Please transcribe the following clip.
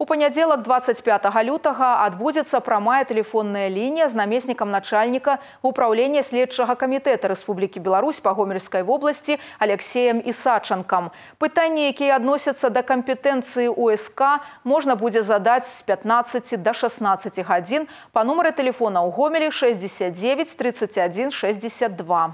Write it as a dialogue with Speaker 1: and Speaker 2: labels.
Speaker 1: У понядзелак 25 лютага адбудзецца прамая тэлефонная лінія з намеснікам начальника управления следчага комитета Республики Беларусь по Гомельской области Алексеем Исаченком. Пытания, якія относятся до компетенции УСК, можно будет задать с 15 до 16 гадзін па нумары тэлефона ў гомелі 69 31 62.